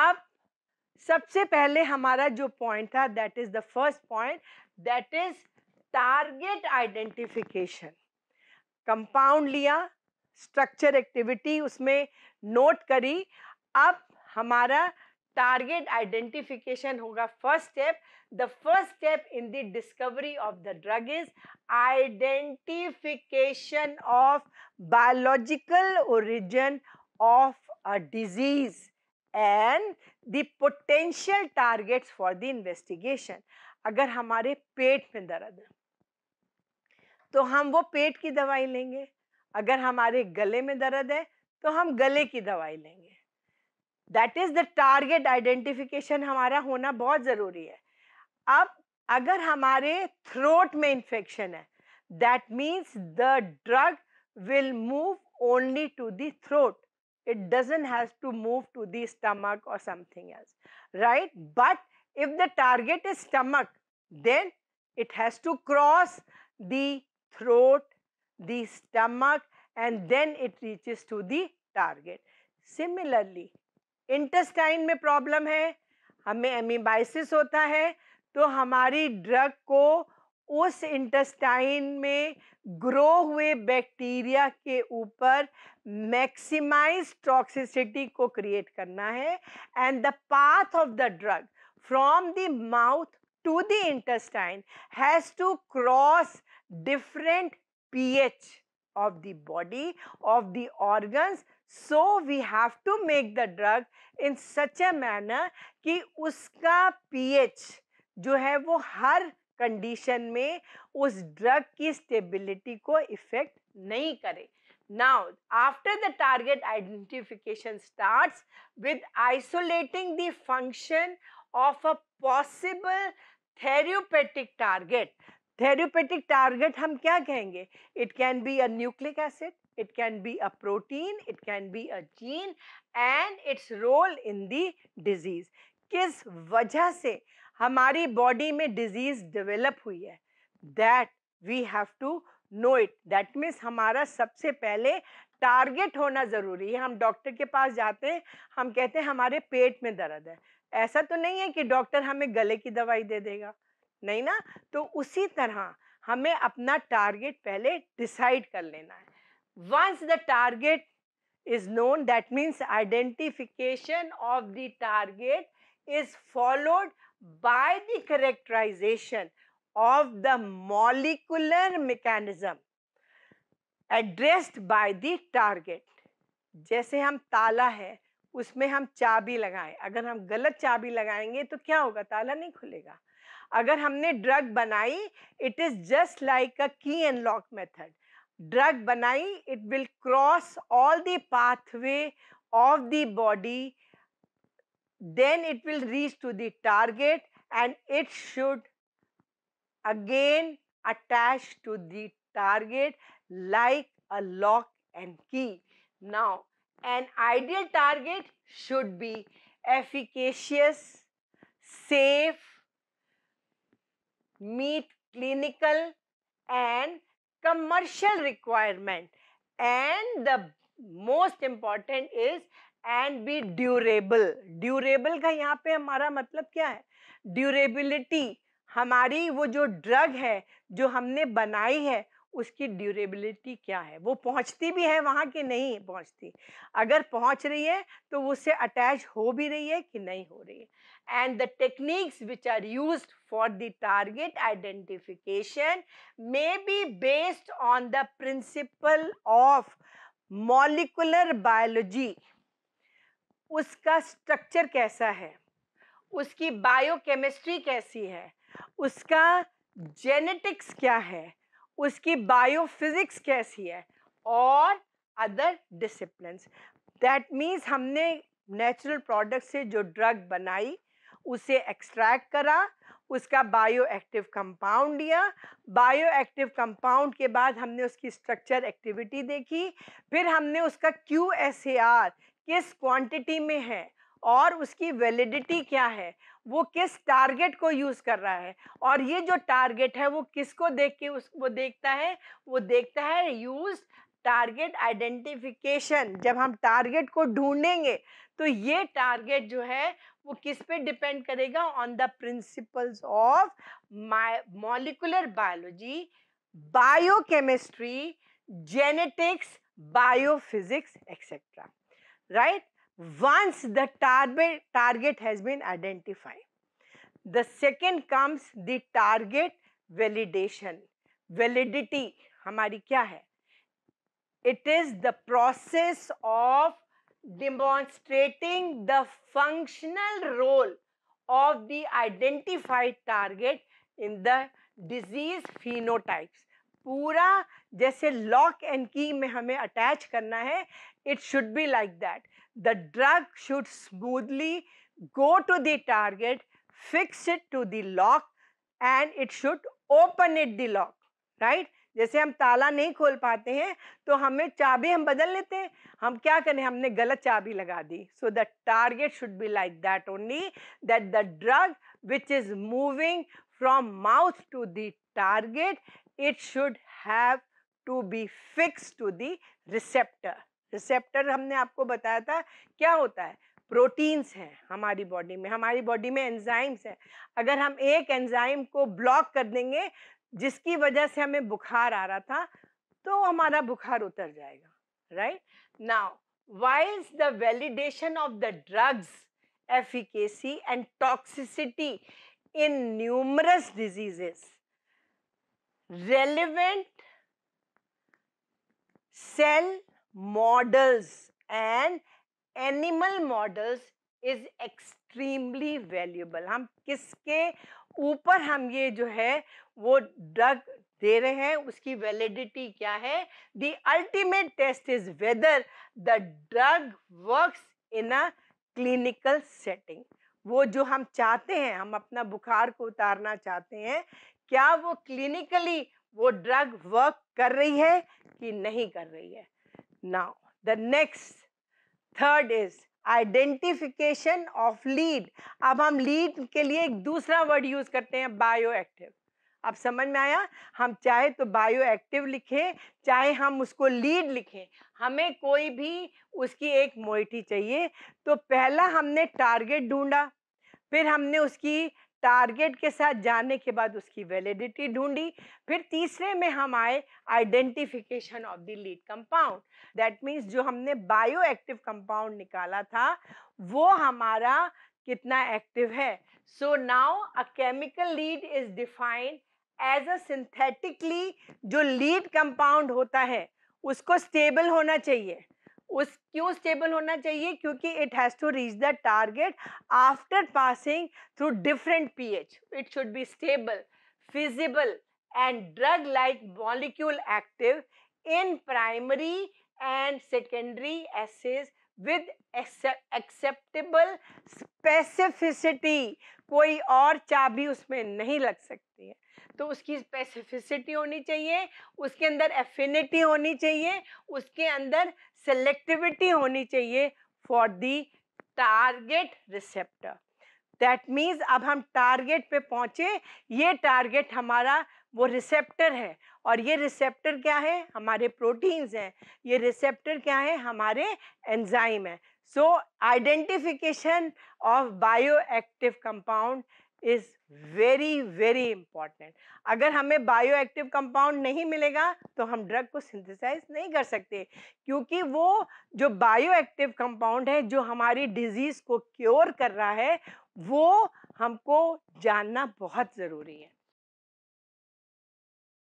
अब सबसे पहले हमारा जो पॉइंट था that is the first point that is target identification compound लिया स्ट्रक्चर एक्टिविटी उसमें नोट करी अब हमारा टारगेट आइडेंटिफिकेशन होगा first step the first step in the discovery of the drug is identification of biological origin of a disease and the potential targets for the investigation. अगर हमारे पेट में दर्द है तो हम वो पेट की दवाई लेंगे अगर हमारे गले में दर्द है तो हम गले की दवाई लेंगे that is the target identification हमारा होना बहुत ज़रूरी है अब अगर हमारे थ्रोट में इंफेक्शन है that means the drug will move only to the throat it doesn't has to move to the stomach or something else right but if the target is stomach then it has to cross the throat the stomach and then it reaches to the target similarly intestine mein problem hai hame amebiasis hota hai to hamari drug ko उस intestine में grow हुए bacteria के ऊपर maximize toxicity को create करना है and the path of the drug from the mouth to the intestine has to cross different pH of the body of the organs so we have to make the drug in such a manner कि उसका pH जो है वो हर condition में उस drug की stability को effect नहीं करे now after the target identification starts with isolating the function of a possible therapeutic target therapeutic target हम क्या कहेंगे it can be a nucleic acid it can be a protein it can be a gene and its role in the disease किस वजह से हमारी body में disease develop हुई है that we have to know it that means हमारा सबसे पहले टारगेट होना ज़रूरी है हम डॉक्टर के पास जाते हैं हम कहते हैं हमारे पेट में दर्द है ऐसा तो नहीं है कि डॉक्टर हमें गले की दवाई दे देगा नहीं ना तो उसी तरह हमें अपना टारगेट पहले डिसाइड कर लेना है once the target is known that means identification of the target is followed by the characterization of the molecular mechanism addressed by the target. जैसे हम ताला है उसमें हम चाबी लगाएं अगर हम गलत चाबी लगाएंगे तो क्या होगा ताला नहीं खुलेगा अगर हमने ड्रग बनाई it is just like a key unlock method drug बनाई it will cross all the pathway of the body then it will reach to the target and it should again attach to the target like a lock and key. Now, an ideal target should be efficacious, safe, meet clinical and commercial requirement and the most important is and be durable durable का यहाँ पे हमारा मतलब क्या है durability हमारी वो जो ड्रग है जो हमने बनाई है उसकी ड्यूरेबिलिटी क्या है वो पहुंचती भी है वहाँ कि नहीं पहुंचती अगर पहुंच रही है तो उससे अटैच हो भी रही है कि नहीं हो रही है and the techniques which are use for the target identification may be based on the principle of molecular biology उसका स्ट्रक्चर कैसा है उसकी बायोकेमिस्ट्री कैसी है उसका जेनेटिक्स क्या है उसकी बायोफिजिक्स कैसी है और अदर डिसिप्लिन दैट मीन्स हमने नेचुरल प्रोडक्ट से जो ड्रग बनाई उसे एक्सट्रैक्ट करा उसका बायो एक्टिव कंपाउंड लिया बायो एक्टिव कंपाउंड के बाद हमने उसकी स्ट्रक्चर एक्टिविटी देखी फिर हमने उसका क्यू एस ए आर किस क्वांटिटी में है और उसकी वैलिडिटी क्या है वो किस टारगेट को यूज़ कर रहा है और ये जो टारगेट है वो किसको देख के उस वो देखता है वो देखता है यूज टारगेट आइडेंटिफिकेशन जब हम टारगेट को ढूंढेंगे तो ये टारगेट जो है वो किस पे डिपेंड करेगा on the principles of molecular biology biochemistry genetics biophysics etcetera right once the target target has been identified the second comes the target validation validity हमारी क्या है it is the process of demonstrating the functional role of the identified target in the disease phenotypes पूरा जैसे lock and की में हमें attach करना है it should be like that the drug should smoothly go to the target fix it to the lock and it should open it the lock, जैसे हम ताला नहीं खोल पाते हैं तो हमें चाबी हम बदल लेते हैं हम क्या करें हमने गलत चाबी लगा दी so the target should be like that only that the drug which is moving from mouth to the target it should have to be fix to the receptor receptor हमने आपको बताया था क्या होता है प्रोटीन्स हैं हमारी बॉडी में हमारी बॉडी में एंजाइम्स हैं अगर हम एक एंजाइम को ब्लॉक कर देंगे जिसकी वजह से हमें बुखार आ रहा था तो हमारा बुखार उतर जाएगा right now whiles the validation of the drugs efficacy and toxicity in numerous diseases relevant cell models and animal models is extremely valuable हम किसके ऊपर हम ये जो है वो ड्रग दे रहे हैं उसकी वैलिडिटी क्या है the ultimate test is whether the drug work in a clinical setting वो जो हम चाहते हैं हम अपना बुखार को उतारना चाहते हैं क्या वो क्लिनिकली वो ड्रग वर्क कर रही है कि नहीं कर रही है now the next third is identification of lead अब हम लीड के लिए एक दूसरा वर्ड यूज करते हैं बायो एक्टिव अब समझ में आया हम चाहे तो बायो एक्टिव लिखें चाहे हम उसको लीड लिखें हमें कोई भी उसकी एक मोइटी चाहिए तो पहला हमने टारगेट ढूंढा फिर हमने उसकी टारगेट के साथ जाने के बाद उसकी वैलिडिटी ढूंढी फिर तीसरे में हम आए identification of the lead compound that means जो हमने बायो एक्टिव कंपाउंड निकाला था वो हमारा कितना एक्टिव है so now a chemical lead is defined as a synthetically जो लीड कंपाउंड होता है उसको स्टेबल होना चाहिए उस क्यों स्टेबल होना चाहिए क्योंकि it has to reach the target after passing through different pH it should be stable feasible and drug like molecule active in primary and secondary assays with acceptable specificity कोई और चाबी उसमें नहीं लग सकती है तो उसकी स्पेसिफिसिटी होनी चाहिए उसके अंदर एफिनिटी होनी चाहिए उसके अंदर सेलेक्टिविटी होनी चाहिए for the target receptor that means अब हम टारगेट पे पहुँचे ये टारगेट हमारा वो रिसेप्टर है और ये रिसेप्टर क्या है हमारे प्रोटीन्स हैं ये रिसेप्टर क्या है हमारे एंजाइम हैं so identification of bio active compound is very very important अगर हमें बायो एक्टिव कंपाउंड नहीं मिलेगा तो हम ड्रग को सिंथेसाइज नहीं कर सकते क्योंकि वो जो बायो एक्टिव कंपाउंड है जो हमारी डिजीज़ को क्योर कर रहा है वो हमको जानना बहुत ज़रूरी है